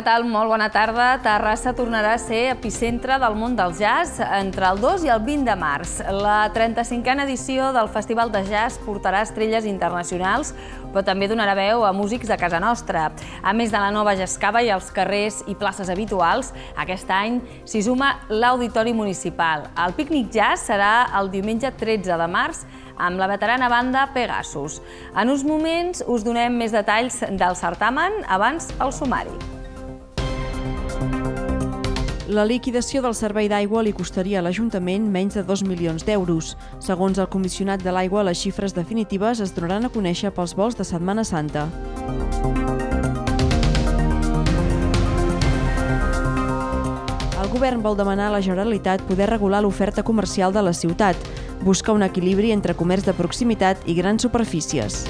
què tal? Molt bona tarda. Terrassa tornarà a ser epicentre del món del jazz entre el 2 i el 20 de març. La 35a edició del Festival de Jazz portarà estrelles internacionals, però també donarà veu a músics de casa nostra. A més de la nova jazzcava i els carrers i places habituals, aquest any s'hi suma l'Auditori Municipal. El Pícnic Jazz serà el diumenge 13 de març amb la veterana banda Pegasus. En uns moments us donem més detalls del certamen abans el sumari. La liquidació del servei d'aigua li costaria a l'Ajuntament menys de 2 milions d'euros. Segons el comissionat de l'aigua, les xifres definitives es donaran a conèixer pels vols de Setmana Santa. El govern vol demanar a la Generalitat poder regular l'oferta comercial de la ciutat, busca un equilibri entre comerç de proximitat i grans superfícies.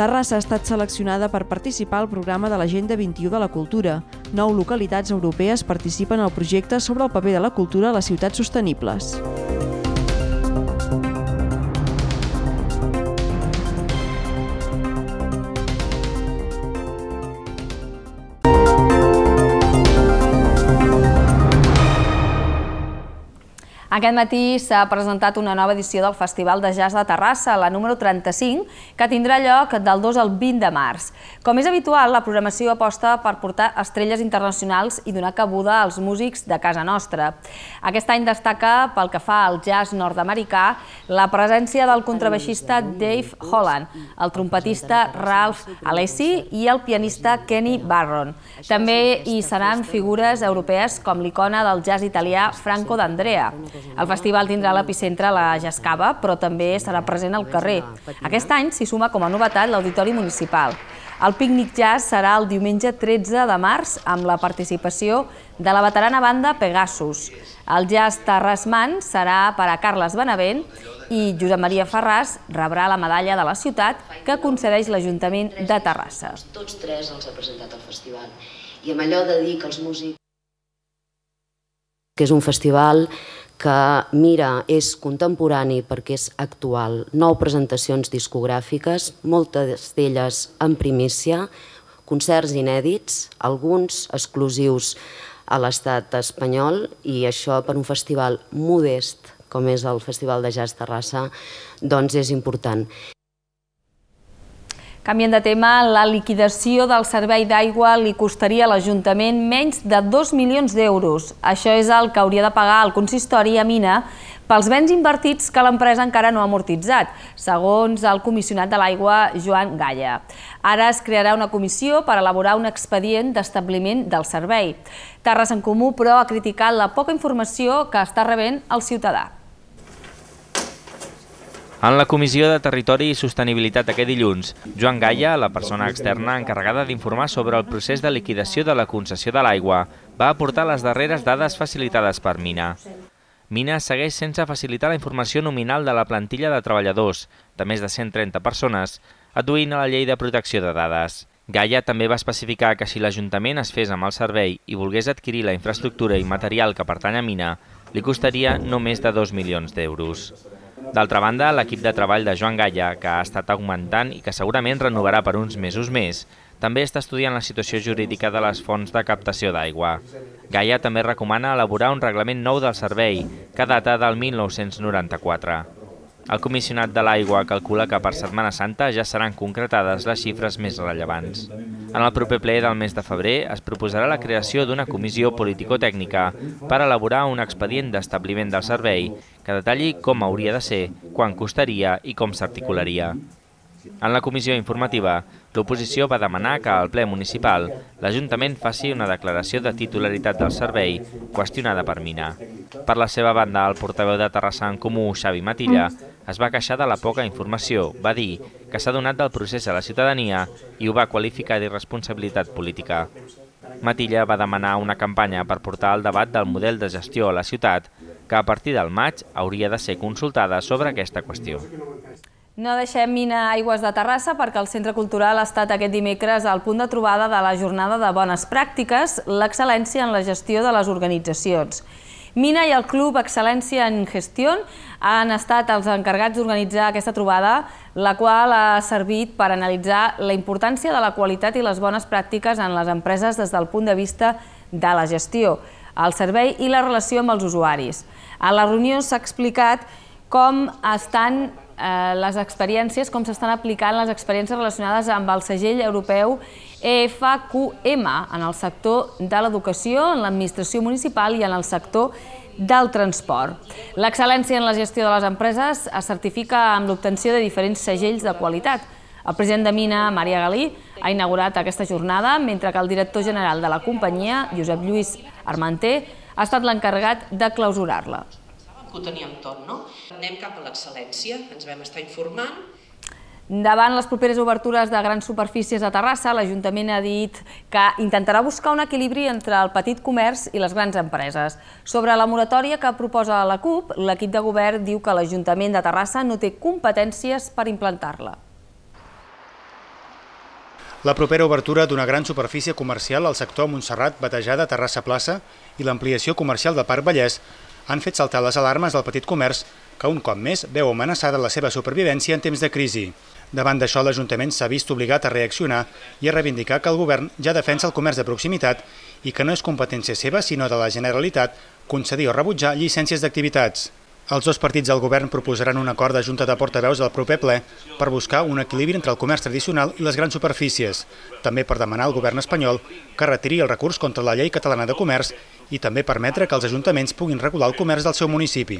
Terrassa ha estat seleccionada per participar al programa de l'Agenda 21 de la Cultura. Nou localitats europees participen al projecte sobre el paper de la cultura a les ciutats sostenibles. Aquest matí s'ha presentat una nova edició del Festival de Jazz de Terrassa, la número 35, que tindrà lloc del 2 al 20 de març. Com és habitual, la programació aposta per portar estrelles internacionals i donar cabuda als músics de casa nostra. Aquest any destaca, pel que fa al jazz nord-americà, la presència del contrabaixista Dave Holland, el trompetista Ralph Alessi i el pianista Kenny Barron. També hi seran figures europees com l'icona del jazz italià Franco D'Andrea. El festival tindrà l'epicentre a la Jascava, però també estarà present al carrer. Aquest any s'hi suma com a novetat l'Auditori Municipal. El pícnic jazz serà el diumenge 13 de març amb la participació de la veterana banda Pegasus. El jazz Terrasman serà per a Carles Benavent i Josep Maria Ferràs rebrà la medalla de la ciutat que concedeix l'Ajuntament de Terrassa. Tots tres els ha presentat al festival i amb allò de dir que els músics... que és un festival que mira, és contemporani perquè és actual. Nou presentacions discogràfiques, moltes d'elles en primícia, concerts inèdits, alguns exclusius a l'estat espanyol i això per un festival modest com és el Festival de Jazz Terrassa, doncs és important. Canviant de tema, la liquidació del servei d'aigua li costaria a l'Ajuntament menys de 2 milions d'euros. Això és el que hauria de pagar el consistori a Mina pels béns invertits que l'empresa encara no ha amortitzat, segons el comissionat de l'aigua, Joan Galla. Ara es crearà una comissió per elaborar un expedient d'establiment del servei. Terres en Comú, però, ha criticat la poca informació que està rebent el ciutadà. En la Comissió de Territori i Sostenibilitat aquest dilluns, Joan Gaia, la persona externa encarregada d'informar sobre el procés de liquidació de la concessió de l'aigua, va aportar les darreres dades facilitades per Mina. Mina segueix sense facilitar la informació nominal de la plantilla de treballadors, de més de 130 persones, aduint a la llei de protecció de dades. Gaia també va especificar que si l'Ajuntament es fes amb el servei i volgués adquirir la infraestructura i material que pertany a Mina, li costaria no més de 2 milions d'euros. D'altra banda, l'equip de treball de Joan Gaia, que ha estat augmentant i que segurament renovarà per uns mesos més, també està estudiant la situació jurídica de les fonts de captació d'aigua. Gaia també recomana elaborar un reglament nou del servei, que data del 1994. El comissionat de l'aigua calcula que per Setmana Santa ja seran concretades les xifres més rellevants. En el proper ple del mes de febrer es proposarà la creació d'una comissió politico-tècnica per elaborar un expedient d'establiment del servei que detalli com hauria de ser, quan costaria i com s'articularia. En la comissió informativa, l'oposició va demanar que al ple municipal l'Ajuntament faci una declaració de titularitat del servei qüestionada per Mina. Per la seva banda, el portaveu de Terrassa en Comú, Xavi Matilla, es va queixar de la poca informació. Va dir que s'ha donat del procés a la ciutadania i ho va qualificar d'irresponsabilitat política. Matilla va demanar una campanya per portar el debat del model de gestió a la ciutat, que a partir del maig hauria de ser consultada sobre aquesta qüestió. No deixem mina aigües de Terrassa perquè el Centre Cultural ha estat aquest dimecres al punt de trobada de la jornada de bones pràctiques, l'excel·lència en la gestió de les organitzacions. Mina i el Club Excel·lència en Gestió han estat els encarregats d'organitzar aquesta trobada, la qual ha servit per analitzar la importància de la qualitat i les bones pràctiques en les empreses des del punt de vista de la gestió, el servei i la relació amb els usuaris. A la reunió s'ha explicat com estan Eh, les experiències, com s'estan aplicant les experiències relacionades amb el segell europeu EFQM en el sector de l'educació, en l'administració municipal i en el sector del transport. L'excel·lència en la gestió de les empreses es certifica amb l'obtenció de diferents segells de qualitat. El president de Mina, Maria Galí, ha inaugurat aquesta jornada, mentre que el director general de la companyia, Josep Lluís Armenter, ha estat l'encarregat de clausurar-la que ho teníem tot, no? Anem cap a l'excel·lència, ens vam estar informant, Davant les properes obertures de grans superfícies a Terrassa, l'Ajuntament ha dit que intentarà buscar un equilibri entre el petit comerç i les grans empreses. Sobre la moratòria que proposa la CUP, l'equip de govern diu que l'Ajuntament de Terrassa no té competències per implantar-la. La propera obertura d'una gran superfície comercial al sector Montserrat batejada Terrassa Plaça i l'ampliació comercial de Parc Vallès han fet saltar les alarmes del petit comerç que un cop més veu amenaçada la seva supervivència en temps de crisi. Davant d'això, l'Ajuntament s'ha vist obligat a reaccionar i a reivindicar que el govern ja defensa el comerç de proximitat i que no és competència seva, sinó de la Generalitat, concedir o rebutjar llicències d'activitats. Els dos partits del govern proposaran un acord de Junta de Portaveus al proper ple per buscar un equilibri entre el comerç tradicional i les grans superfícies, també per demanar al govern espanyol que retiri el recurs contra la llei catalana de comerç i també permetre que els ajuntaments puguin regular el comerç del seu municipi.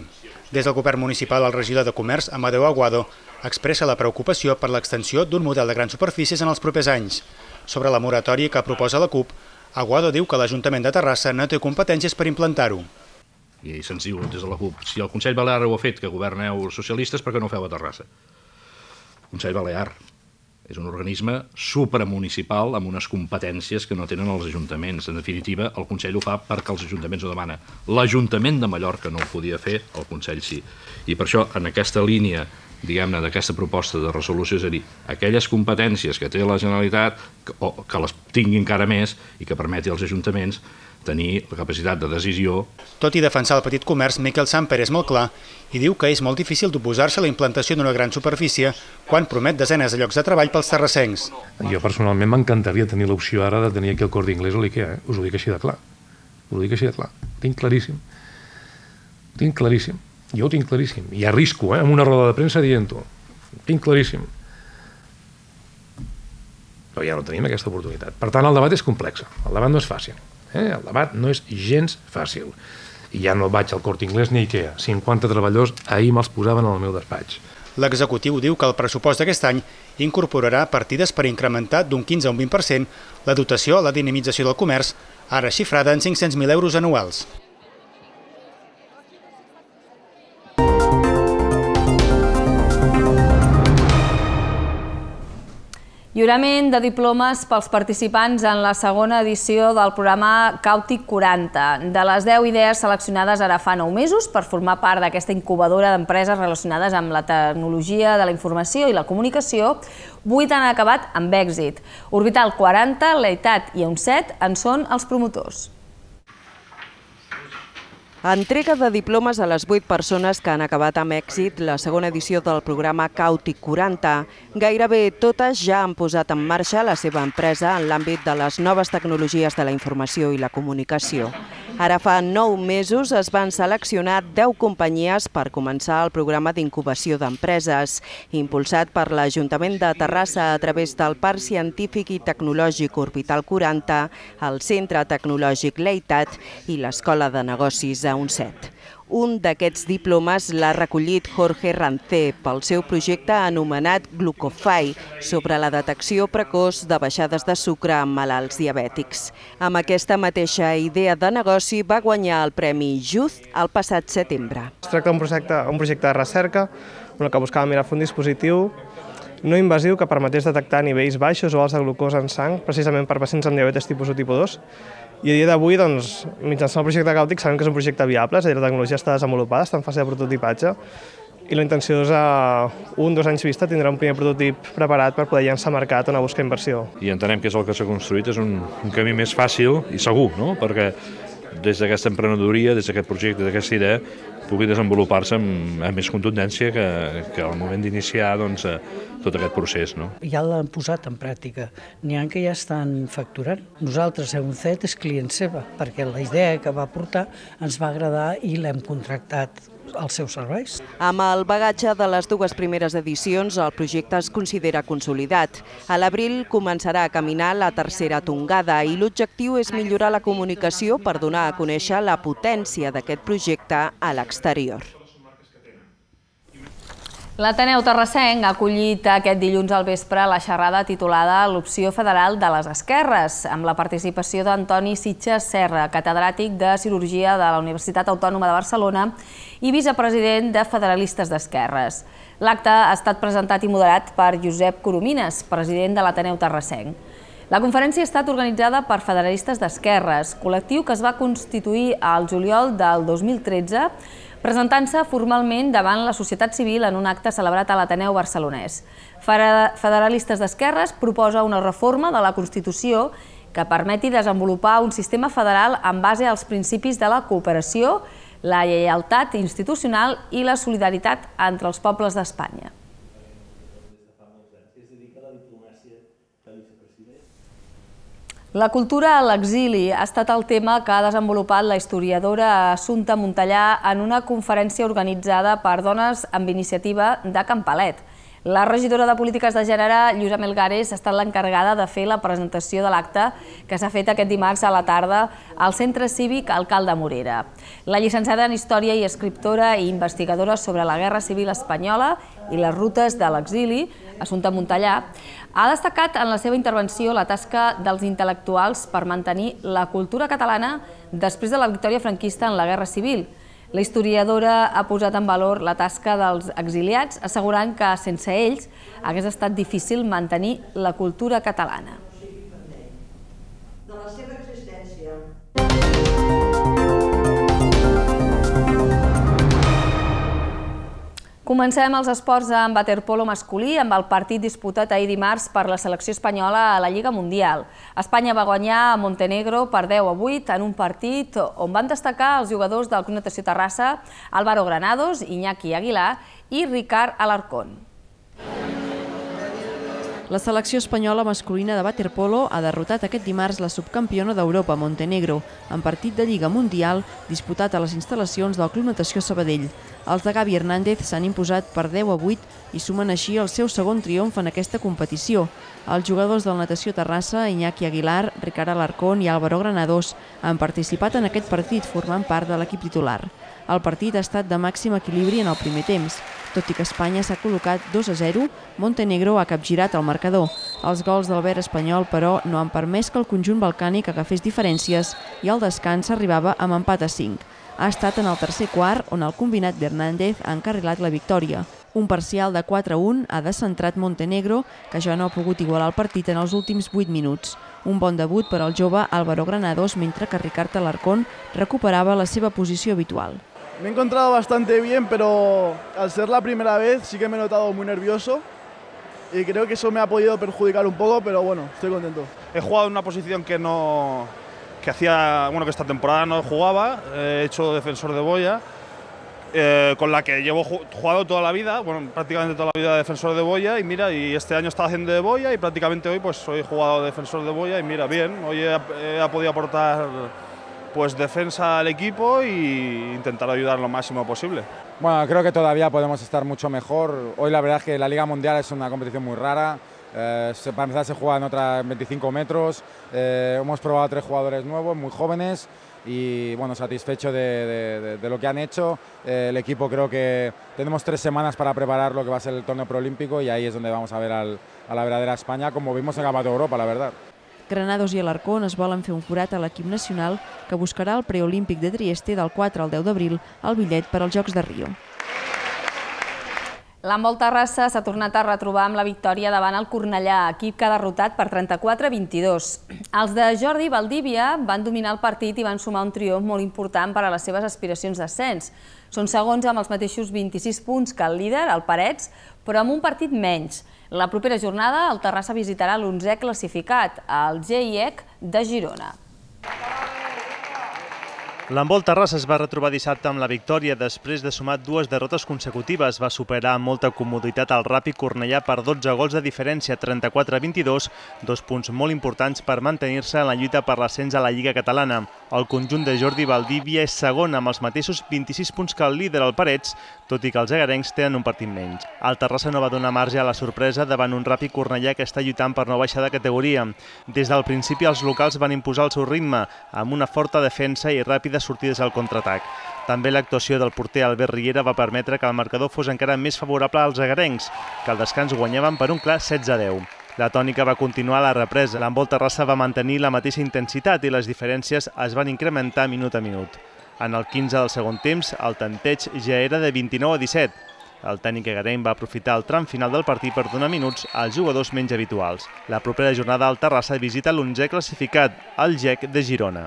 Des del govern municipal, el regidor de Comerç, Amadeu Aguado, expressa la preocupació per l'extensió d'un model de grans superfícies en els propers anys. Sobre la moratòria que proposa la CUP, Aguado diu que l'Ajuntament de Terrassa no té competències per implantar-ho i se'ns diu des de la CUP, si el Consell Balear ho ha fet, que governeu socialistes, perquè no ho feu a Terrassa? El Consell Balear és un organisme supramunicipal amb unes competències que no tenen els ajuntaments. En definitiva, el Consell ho fa perquè els ajuntaments ho demana. L'Ajuntament de Mallorca no ho podia fer, el Consell sí. I per això, en aquesta línia diguem-ne, d'aquesta proposta de resolució, és a dir, aquelles competències que té la Generalitat, que, o que les tingui encara més i que permeti als ajuntaments tenir la capacitat de decisió. Tot i defensar el petit comerç, Miquel Samper és molt clar i diu que és molt difícil d'oposar-se a la implantació d'una gran superfície quan promet desenes de llocs de treball pels terrassencs. Jo personalment m'encantaria tenir l'opció ara de tenir aquí el cor d'inglès o l'IKEA, eh? us ho dic així de clar. Us ho dic així de clar, ho tinc claríssim. Ho tinc claríssim, jo ho tinc claríssim. I arrisco, eh, amb una roda de premsa dient-ho. Tinc claríssim. Però ja no tenim aquesta oportunitat. Per tant, el debat és complex, el debat no és fàcil. Eh? El debat no és gens fàcil. I ja no vaig al Cort Inglés ni a Ikea. 50 treballadors ahir me'ls posaven al meu despatx. L'executiu diu que el pressupost d'aquest any incorporarà partides per incrementar d'un 15 a un 20% la dotació a la dinamització del comerç, ara xifrada en 500.000 euros anuals. Lliurament de diplomes pels participants en la segona edició del programa Càutic 40. De les 10 idees seleccionades ara fa 9 mesos per formar part d'aquesta incubadora d'empreses relacionades amb la tecnologia de la informació i la comunicació, 8 han acabat amb èxit. Orbital 40, Leitat i Unset en són els promotors. Entrega de diplomes a les 8 persones que han acabat amb èxit la segona edició del programa Càutic 40. Gairebé totes ja han posat en marxa la seva empresa en l'àmbit de les noves tecnologies de la informació i la comunicació. Ara fa 9 mesos es van seleccionar 10 companyies per començar el programa d'incubació d'empreses, impulsat per l'Ajuntament de Terrassa a través del Parc Científic i Tecnològic Orbital 40, el Centre Tecnològic Leitat i l'Escola de Negocis a un set. Un d'aquests diplomes l'ha recollit Jorge Rancé pel seu projecte anomenat Glucofai sobre la detecció precoç de baixades de sucre en malalts diabètics. Amb aquesta mateixa idea de negoci va guanyar el Premi Youth el passat setembre. Es tracta d'un projecte, un projecte de recerca en el que mirar un dispositiu no invasiu que permetés detectar nivells baixos o alts de glucosa en sang, precisament per pacients amb diabetes tipus 1 o tipus 2, i a dia d'avui, doncs, mitjançant el projecte Càutic, sabem que és un projecte viable, és a dir, la tecnologia està desenvolupada, està en fase de prototipatge, i la intenció és a un dos anys vista tindrà un primer prototip preparat per poder llançar a mercat una busca inversió. I entenem que és el que s'ha construït, és un, un camí més fàcil i segur, no? perquè des d'aquesta emprenedoria, des d'aquest projecte, d'aquesta idea, pugui desenvolupar-se amb, amb més contundència que, que al moment d'iniciar doncs, eh, tot aquest procés. No? Ja l'han posat en pràctica. N'hi ha que ja estan facturant. Nosaltres, a CET, és client seva, perquè la idea que va portar ens va agradar i l'hem contractat els seus serveis. Amb el bagatge de les dues primeres edicions, el projecte es considera consolidat. A l'abril començarà a caminar la tercera tongada i l'objectiu és millorar la comunicació per donar a conèixer la potència d'aquest projecte a l'exterior. L'Ateneu Terrassenc ha acollit aquest dilluns al vespre la xerrada titulada L'opció federal de les esquerres, amb la participació d'Antoni Sitges Serra, catedràtic de Cirurgia de la Universitat Autònoma de Barcelona i vicepresident de Federalistes d'Esquerres. L'acte ha estat presentat i moderat per Josep Coromines, president de l'Ateneu Terrassenc. La conferència ha estat organitzada per Federalistes d'Esquerres, col·lectiu que es va constituir al juliol del 2013 presentant-se formalment davant la societat civil en un acte celebrat a l'Ateneu barcelonès. Federalistes d'Esquerres proposa una reforma de la Constitució que permeti desenvolupar un sistema federal en base als principis de la cooperació, la lleialtat institucional i la solidaritat entre els pobles d'Espanya. La cultura a l'exili ha estat el tema que ha desenvolupat la historiadora Assunta Montellà en una conferència organitzada per dones amb iniciativa de Campalet. La regidora de Polítiques de Gènere, Lluïsa Melgares, ha estat l'encarregada de fer la presentació de l'acte que s'ha fet aquest dimarts a la tarda al Centre Cívic Alcalde Morera. La llicenciada en Història i escriptora i investigadora sobre la Guerra Civil Espanyola i les rutes de l'exili, Assunta Montellà, ha destacat en la seva intervenció la tasca dels intel·lectuals per mantenir la cultura catalana després de la victòria franquista en la Guerra Civil. La historiadora ha posat en valor la tasca dels exiliats, assegurant que sense ells hagués estat difícil mantenir la cultura catalana. Comencem els esports amb waterpolo masculí, amb el partit disputat ahir dimarts per la selecció espanyola a la Lliga Mundial. Espanya va guanyar a Montenegro per 10 a 8 en un partit on van destacar els jugadors del Club Natació Terrassa, Álvaro Granados, Iñaki Aguilar i Ricard Alarcón. La selecció espanyola masculina de waterpolo ha derrotat aquest dimarts la subcampiona d'Europa, Montenegro, en partit de Lliga Mundial disputat a les instal·lacions del Club Natació Sabadell. Els de Gavi Hernández s'han imposat per 10 a 8 i sumen així el seu segon triomf en aquesta competició. Els jugadors del Natació Terrassa, Iñaki Aguilar, Ricard Alarcón i Álvaro Granados han participat en aquest partit formant part de l'equip titular. El partit ha estat de màxim equilibri en el primer temps. Tot i que Espanya s'ha col·locat 2 a 0, Montenegro ha capgirat el marcador. Els gols d'Albert Espanyol, però, no han permès que el conjunt balcànic agafés diferències i al descans arribava amb empat a 5. Ha estat en el tercer quart on el combinat d'Hernández ha encarrilat la victòria. Un parcial de 4-1 ha descentrat Montenegro, que ja no ha pogut igualar el partit en els últims 8 minuts. Un bon debut per al jove Álvaro Granados, mentre que Ricard Alarcón recuperava la seva posició habitual. Me he encontrado bastante bien, pero al ser la primera vez sí que me he notado muy nervioso y creo que eso me ha podido perjudicar un poco, pero bueno, estoy contento. He jugado en una posición que no que hacía, bueno, que esta temporada no jugaba, he hecho defensor de boya Eh, con la que llevo jugado toda la vida, bueno, prácticamente toda la vida defensor de boya y mira, y este año estaba haciendo de boya y prácticamente hoy pues soy jugador defensor de boya y mira, bien, hoy he, podido aportar pues defensa al equipo e intentar ayudar lo máximo posible. Bueno, creo que todavía podemos estar mucho mejor. Hoy la verdad es que la Liga Mundial es una competición muy rara. Eh, para empezar se juega en otras 25 metros. Eh, hemos probado a tres jugadores nuevos, muy jóvenes. y bueno, satisfecho de, de, de lo que han hecho. Eh, el equipo creo que tenemos tres semanas para preparar lo que va a ser el torneo proolímpico y ahí es donde vamos a ver al, a la verdadera España, como vimos en Campeonato de Europa, la verdad. Granados i Alarcón es volen fer un forat a l'equip nacional que buscarà el preolímpic de Trieste del 4 al 10 d'abril al bitllet per als Jocs de Rio. L'handbol Terrassa s'ha tornat a retrobar amb la victòria davant el Cornellà, equip que ha derrotat per 34-22. Els de Jordi Valdívia van dominar el partit i van sumar un triomf molt important per a les seves aspiracions d'ascens. Són segons amb els mateixos 26 punts que el líder, el Parets, però amb un partit menys. La propera jornada el Terrassa visitarà l'11è classificat, el GIEC de Girona. Gràcies. L'Envol Terrassa es va retrobar dissabte amb la victòria després de sumar dues derrotes consecutives. Va superar amb molta comoditat el Ràpid Cornellà per 12 gols de diferència, 34-22, dos punts molt importants per mantenir-se en la lluita per l'ascens a la Lliga Catalana. El conjunt de Jordi Valdívia és segon amb els mateixos 26 punts que el líder, al Parets, tot i que els egarencs tenen un partit menys. El Terrassa no va donar marge a la sorpresa davant un ràpid Cornellà que està lluitant per no baixar de categoria. Des del principi els locals van imposar el seu ritme, amb una forta defensa i ràpides sortides al contraatac. També l'actuació del porter Albert Riera va permetre que el marcador fos encara més favorable als agarencs, que al descans guanyaven per un clar 16-10. La tònica va continuar a la represa. L'envol Terrassa va mantenir la mateixa intensitat i les diferències es van incrementar minut a minut. En el 15 del segon temps, el tanteig ja era de 29 a 17. El tècnic agarenc va aprofitar el tram final del partit per donar minuts als jugadors menys habituals. La propera jornada al Terrassa visita l'onzè classificat, el GEC de Girona.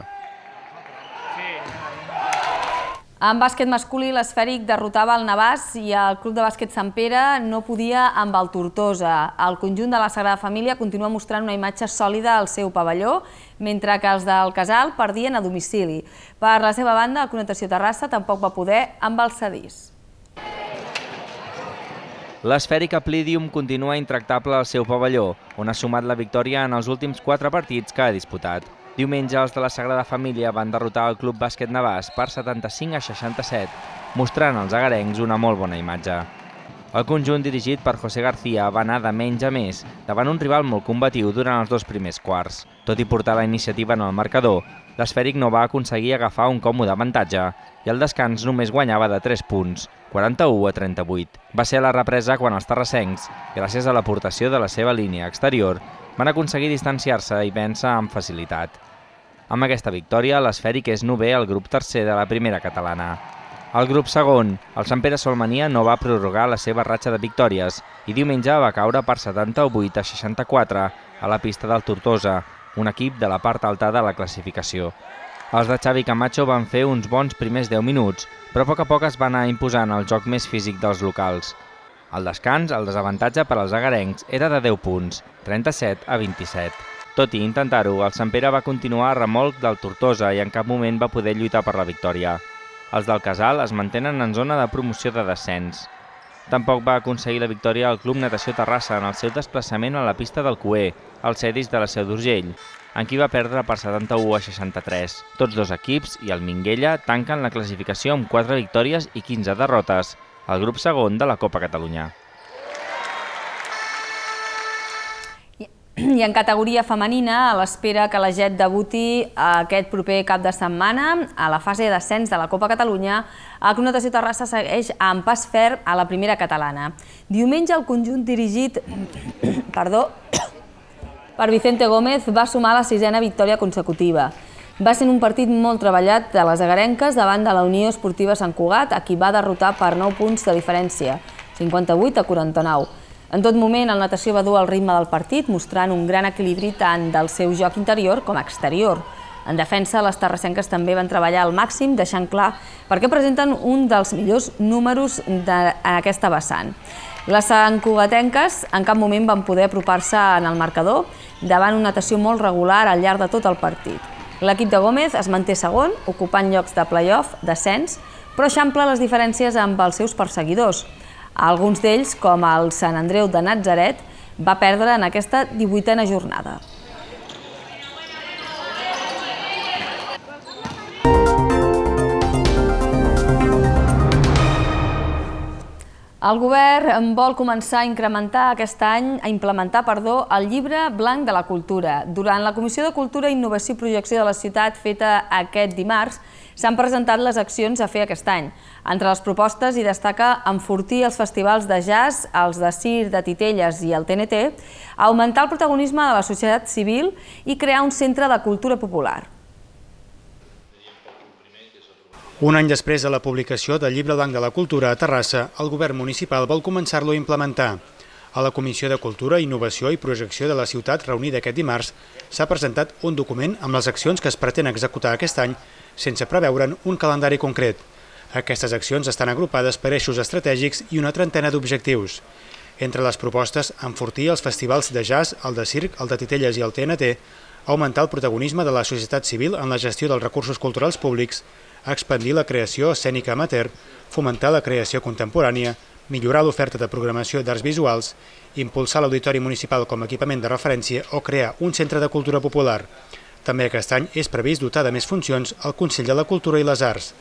En bàsquet masculí, l'esfèric derrotava el Navàs i el club de bàsquet Sant Pere no podia amb el Tortosa. El conjunt de la Sagrada Família continua mostrant una imatge sòlida al seu pavelló, mentre que els del Casal perdien a domicili. Per la seva banda, el Conetació Terrassa tampoc va poder amb el Cedís. L'esfèrica Plidium continua intractable al seu pavelló, on ha sumat la victòria en els últims quatre partits que ha disputat. Diumenge, els de la Sagrada Família van derrotar el Club Bàsquet Navàs per 75 a 67, mostrant als agarencs una molt bona imatge. El conjunt dirigit per José García va anar de menys a més, davant un rival molt combatiu durant els dos primers quarts. Tot i portar la iniciativa en el marcador, l'esfèric no va aconseguir agafar un còmode avantatge i el descans només guanyava de 3 punts, 41 a 38. Va ser la represa quan els terrassencs, gràcies a l'aportació de la seva línia exterior, van aconseguir distanciar-se i vèncer amb facilitat. Amb aquesta victòria, l'esfèric és nové al grup tercer de la primera catalana. Al grup segon, el Sant Pere Solmania no va prorrogar la seva ratxa de victòries i diumenge va caure per 78 a 64 a la pista del Tortosa, un equip de la part alta de la classificació. Els de Xavi Camacho van fer uns bons primers 10 minuts, però a poc a poc es va anar imposant el joc més físic dels locals. Al descans, el desavantatge per als agarencs era de 10 punts, 37 a 27. Tot i intentar-ho, el Sant Pere va continuar a remolc del Tortosa i en cap moment va poder lluitar per la victòria. Els del Casal es mantenen en zona de promoció de descens. Tampoc va aconseguir la victòria el Club Natació Terrassa en el seu desplaçament a la pista del Coe, al Cedis de la Seu d'Urgell, en qui va perdre per 71 a 63. Tots dos equips i el Minguella tanquen la classificació amb 4 victòries i 15 derrotes, al grup segon de la Copa Catalunya. I en categoria femenina, a l'espera que la JET debuti aquest proper cap de setmana a la fase d'ascens de la Copa Catalunya, el Club Natació Terrassa segueix amb pas ferm a la primera catalana. Diumenge, el conjunt dirigit per Vicente Gómez va sumar la sisena victòria consecutiva. Va ser un partit molt treballat de les agarenques davant de la Unió Esportiva Sant Cugat, a qui va derrotar per 9 punts de diferència, 58 a 49. En tot moment, el natació va dur el ritme del partit, mostrant un gran equilibri tant del seu joc interior com exterior. En defensa, les terrassenques també van treballar al màxim, deixant clar per què presenten un dels millors números d'aquesta vessant. Les encugatenques en cap moment van poder apropar-se en el marcador davant una natació molt regular al llarg de tot el partit. L'equip de Gómez es manté segon, ocupant llocs de playoff, descens, però eixample les diferències amb els seus perseguidors. Alguns d'ells, com el Sant Andreu de Nazaret, va perdre en aquesta 18a jornada. El govern vol començar a incrementar aquest any, a implementar, perdó, el llibre blanc de la cultura. Durant la Comissió de Cultura, Innovació i Projecció de la Ciutat, feta aquest dimarts, s'han presentat les accions a fer aquest any. Entre les propostes hi destaca enfortir els festivals de jazz, els de Cir, de Titelles i el TNT, augmentar el protagonisme de la societat civil i crear un centre de cultura popular. Un any després de la publicació del Llibre Blanc de la Cultura a Terrassa, el govern municipal vol començar-lo a implementar. A la Comissió de Cultura, Innovació i Projecció de la Ciutat, reunida aquest dimarts, s'ha presentat un document amb les accions que es pretén executar aquest any, sense preveure'n un calendari concret. Aquestes accions estan agrupades per eixos estratègics i una trentena d'objectius. Entre les propostes, enfortir els festivals de jazz, el de circ, el de titelles i el TNT, augmentar el protagonisme de la societat civil en la gestió dels recursos culturals públics, expandir la creació escènica amateur, fomentar la creació contemporània, millorar l'oferta de programació d'arts visuals, impulsar l'Auditori Municipal com a equipament de referència o crear un centre de cultura popular. També aquest any és previst dotar de més funcions al Consell de la Cultura i les Arts.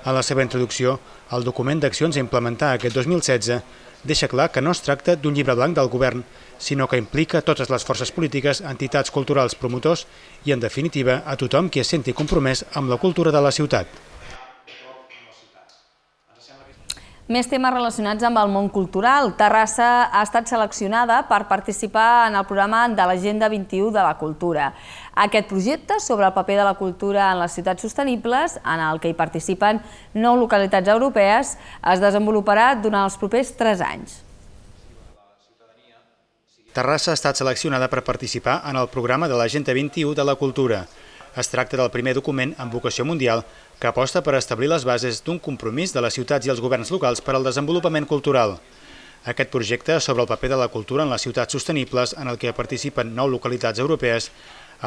En la seva introducció, el document d'accions a implementar aquest 2016 deixa clar que no es tracta d'un llibre blanc del govern, sinó que implica totes les forces polítiques, entitats culturals, promotors i, en definitiva, a tothom qui es senti compromès amb la cultura de la ciutat. Més temes relacionats amb el món cultural. Terrassa ha estat seleccionada per participar en el programa de l'Agenda 21 de la Cultura. Aquest projecte sobre el paper de la cultura en les ciutats sostenibles, en el que hi participen nou localitats europees, es desenvoluparà durant els propers tres anys. Terrassa ha estat seleccionada per participar en el programa de l'Agenda 21 de la Cultura. Es tracta del primer document amb vocació mundial que aposta per establir les bases d'un compromís de les ciutats i els governs locals per al desenvolupament cultural. Aquest projecte sobre el paper de la cultura en les ciutats sostenibles, en el que participen nou localitats europees,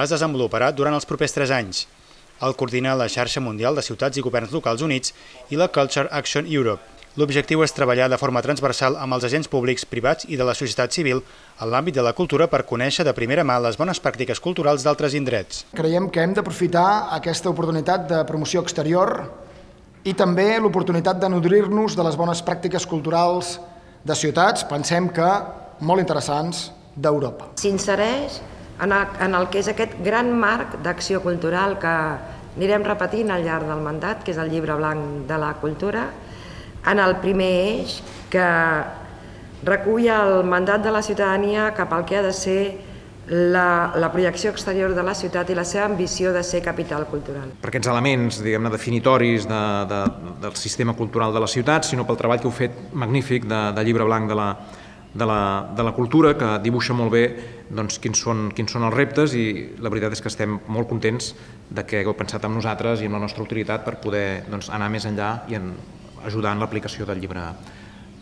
es desenvoluparà durant els propers tres anys. El coordina la xarxa mundial de ciutats i governs locals units i la Culture Action Europe, L'objectiu és treballar de forma transversal amb els agents públics, privats i de la societat civil en l'àmbit de la cultura per conèixer de primera mà les bones pràctiques culturals d'altres indrets. Creiem que hem d'aprofitar aquesta oportunitat de promoció exterior i també l'oportunitat de nodrir-nos de les bones pràctiques culturals de ciutats, pensem que molt interessants, d'Europa. S'insereix en, el, en el que és aquest gran marc d'acció cultural que anirem repetint al llarg del mandat, que és el llibre blanc de la cultura, en el primer eix que recull el mandat de la ciutadania cap al que ha de ser la, la projecció exterior de la ciutat i la seva ambició de ser capital cultural. Per aquests elements, diguem-ne, definitoris de, de, del sistema cultural de la ciutat, sinó pel treball que heu fet magnífic de, de llibre blanc de la, de la, de la cultura, que dibuixa molt bé doncs, quins, són, quins són els reptes i la veritat és que estem molt contents de que hagueu pensat amb nosaltres i amb la nostra utilitat per poder doncs, anar més enllà i en, ajudar en l'aplicació del llibre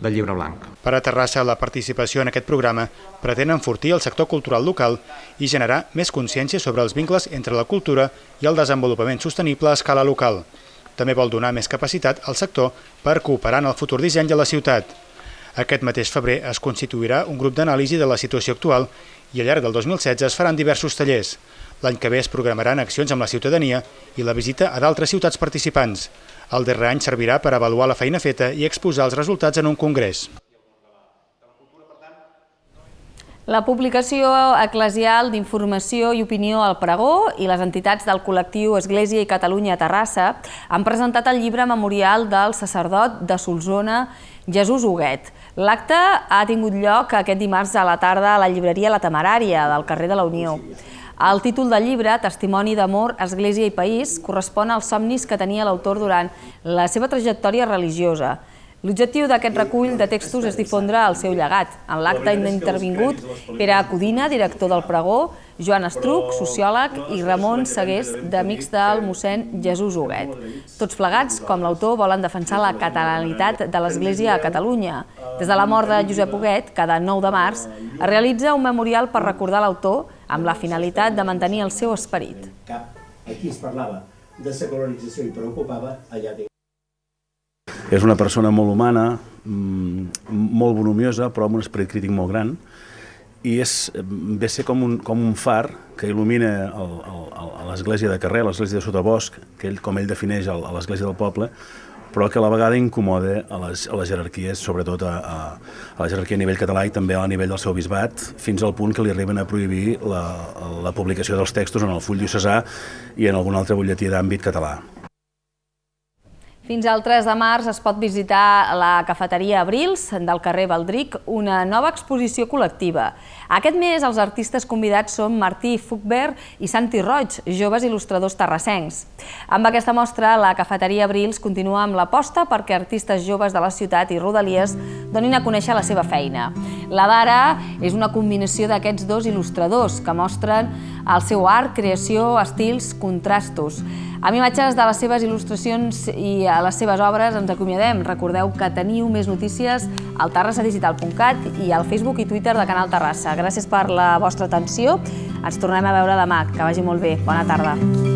del llibre blanc. Per a Terrassa, la participació en aquest programa pretén enfortir el sector cultural local i generar més consciència sobre els vincles entre la cultura i el desenvolupament sostenible a escala local. També vol donar més capacitat al sector per cooperar en el futur disseny de la ciutat. Aquest mateix febrer es constituirà un grup d'anàlisi de la situació actual i al llarg del 2016 es faran diversos tallers. L'any que ve es programaran accions amb la ciutadania i la visita a d'altres ciutats participants. El darrer any servirà per avaluar la feina feta i exposar els resultats en un congrés. La publicació eclesial d'informació i opinió al Pregó i les entitats del col·lectiu Església i Catalunya a Terrassa han presentat el llibre memorial del sacerdot de Solsona, Jesús Huguet. L'acte ha tingut lloc aquest dimarts a la tarda a la llibreria La Temerària del carrer de la Unió. El títol del llibre, Testimoni d'amor, Església i País, correspon als somnis que tenia l'autor durant la seva trajectòria religiosa, L'objectiu d'aquest recull de textos és difondre el seu llegat. En l'acte intervingut Pere Codina, director del pregó, Joan Estruc, sociòleg, i Ramon Segués, d'amics del mossèn Jesús Huguet. Tots plegats, com l'autor, volen defensar la catalanitat de l'Església a Catalunya. Des de la mort de Josep Huguet, cada 9 de març, es realitza un memorial per recordar l'autor amb la finalitat de mantenir el seu esperit. aquí es parlava de secularització i preocupava allà de... És una persona molt humana, mm, molt bonomiosa, però amb un esperit crític molt gran, i és, ve ser com un, com un far que il·lumina l'església de carrer, l'església de sotabosc, que ell, com ell defineix el, a l'església del poble, però que a la vegada incomoda a les, a les jerarquies, sobretot a, a, a la jerarquia a nivell català i també a nivell del seu bisbat, fins al punt que li arriben a prohibir la, la publicació dels textos en el full diocesà i en algun altre butlletí d'àmbit català. Fins al 3 de març es pot visitar la cafeteria Abrils del carrer Valdric, una nova exposició col·lectiva. Aquest mes els artistes convidats són Martí Fucbert i Santi Roig, joves il·lustradors terrassencs. Amb aquesta mostra, la cafeteria Abrils continua amb l'aposta perquè artistes joves de la ciutat i rodalies donin a conèixer la seva feina. La d'ara és una combinació d'aquests dos il·lustradors que mostren el seu art, creació, estils, contrastos. Amb imatges de les seves il·lustracions i a les seves obres ens acomiadem. Recordeu que teniu més notícies al terrassadigital.cat i al Facebook i Twitter de Canal Terrassa. Gràcies per la vostra atenció. Ens tornem a veure demà. Que vagi molt bé. Bona tarda.